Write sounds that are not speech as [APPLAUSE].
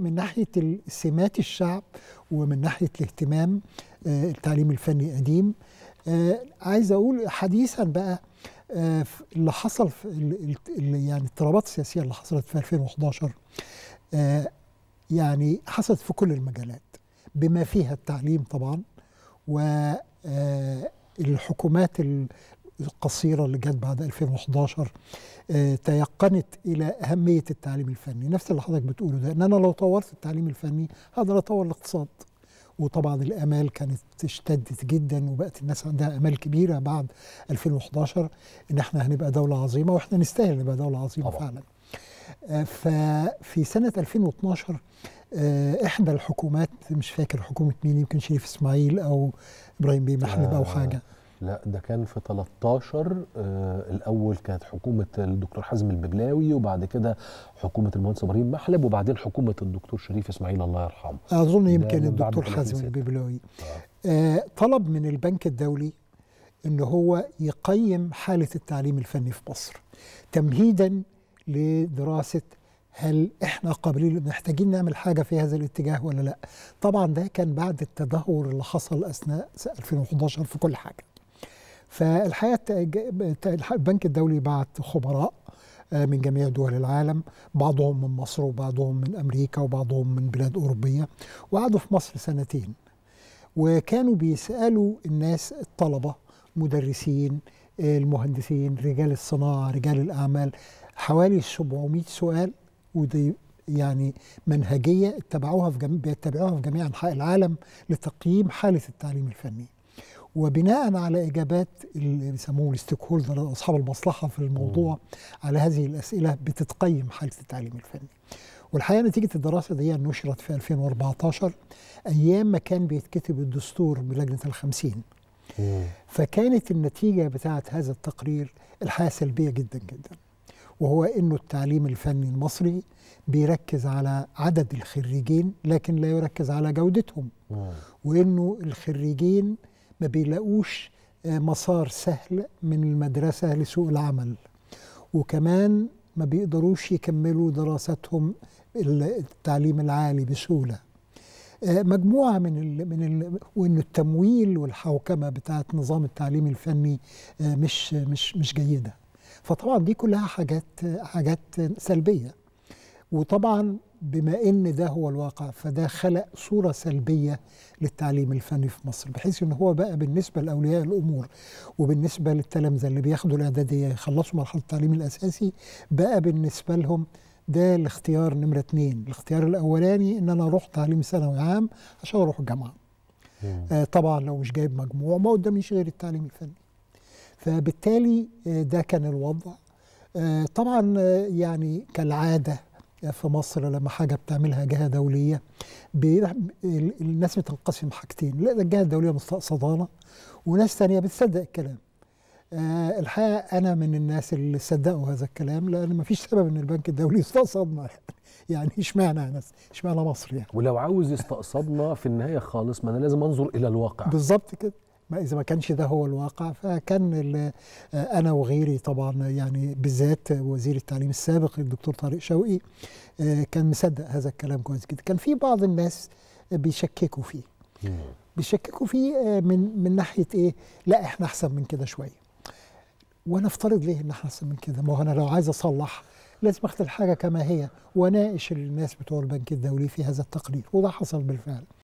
من ناحية سمات الشعب ومن ناحية الاهتمام آه، التعليم الفني قديم آه، عايز أقول حديثا بقى آه، اللي حصل في يعني الاضطرابات السياسية اللي حصلت في 2011 يعني حصلت في كل المجالات بما فيها التعليم طبعا والحكومات القصيرة اللي جت بعد 2011 آه، تيقنت إلى أهمية التعليم الفني نفس اللي حضرتك بتقوله ده إن أنا لو طورت التعليم الفني هقدر أطور الاقتصاد وطبعا الامال كانت اشتدت جدا وبقت الناس عندها امال كبيره بعد 2011 ان احنا هنبقى دوله عظيمه واحنا نستاهل نبقى دوله عظيمه طبعا. فعلا. آه، ففي سنه 2012 آه، احدى الحكومات مش فاكر حكومه مين يمكن شريف اسماعيل او ابراهيم بيه محمد او حاجه لا ده كان في 13 آه الاول كانت حكومه الدكتور حازم الببلاوي وبعد كده حكومه المهندس ابراهيم محلب وبعدين حكومه الدكتور شريف اسماعيل الله يرحمه اظن يمكن الدكتور حازم الببلاوي آه. آه طلب من البنك الدولي ان هو يقيم حاله التعليم الفني في مصر تمهيدا لدراسه هل احنا قابلين محتاجين نعمل حاجه في هذا الاتجاه ولا لا طبعا ده كان بعد التدهور اللي حصل اثناء 2011 في كل حاجه فالحقيقه البنك الدولي بعت خبراء آه، من جميع دول العالم بعضهم من مصر وبعضهم من امريكا وبعضهم من بلاد اوروبيه وقعدوا في مصر سنتين وكانوا بيسالوا الناس الطلبه مدرسين المهندسين رجال الصناعه رجال الاعمال حوالي 700 سؤال ودي يعني منهجيه اتبعوها في جميع بيتبعوها في جميع انحاء العالم لتقييم حاله التعليم الفني وبناء على اجابات اللي بيسموه الستيك هولدر اصحاب المصلحه في الموضوع على هذه الاسئله بتتقيم حاله التعليم الفني. والحقيقه نتيجه الدراسه دي نشرت في 2014 ايام ما كان بيتكتب الدستور بلجنه الخمسين. فكانت النتيجه بتاعه هذا التقرير الحقيقه سلبيه جدا جدا. وهو انه التعليم الفني المصري بيركز على عدد الخريجين لكن لا يركز على جودتهم. وانه الخريجين ما بيلاقوش آه، مسار سهل من المدرسة لسوق العمل وكمان ما بيقدروش يكملوا دراساتهم التعليم العالي بسهولة آه، مجموعة من الـ من الـ وإن التمويل والحوكمة بتاعة نظام التعليم الفني آه، مش مش مش جيدة فطبعا دي كلها حاجات حاجات سلبيه وطبعا بما ان ده هو الواقع فده خلق صوره سلبيه للتعليم الفني في مصر بحيث ان هو بقى بالنسبه لاولياء الامور وبالنسبه للتلامذه اللي بياخدوا الاعداديه يخلصوا مرحله التعليم الاساسي بقى بالنسبه لهم ده الاختيار نمرة اثنين الاختيار الأولاني إن أنا أروح تعليم ثانوي عام عشان أروح الجامعة آه طبعا لو مش جايب مجموع ما قداميش غير التعليم الفني فبالتالي آه ده كان الوضع آه طبعا آه يعني كالعادة في مصر لما حاجه بتعملها جهه دوليه الناس بتنقسم حاجتين لا الجهه الدوليه مستقصدانا وناس تانية بتصدق الكلام أه الحقيقه انا من الناس اللي صدقوا هذا الكلام لان ما فيش سبب ان البنك الدولي [LAUGHS] يستقصدنا يعني اشمعنى ناس اشمعنى مصر يعني ولو عاوز يستقصدنا في النهايه خالص ما انا لازم انظر الى الواقع بالظبط كده ما إذا ما كانش ده هو الواقع فكان آه، أنا وغيري طبعا يعني بالذات وزير التعليم السابق الدكتور طارق شوقي آه، كان مصدق هذا الكلام كويس جدا كان في بعض الناس بيشككوا فيه بيشككوا فيه آه، من من ناحيه ايه لا احنا احسن من كده شويه وانا افترض ليه ان احنا احسن من كده ما هو انا لو عايز اصلح لازم اخد الحاجه كما هي واناقش الناس بتوع البنك الدولي في هذا التقرير وده حصل بالفعل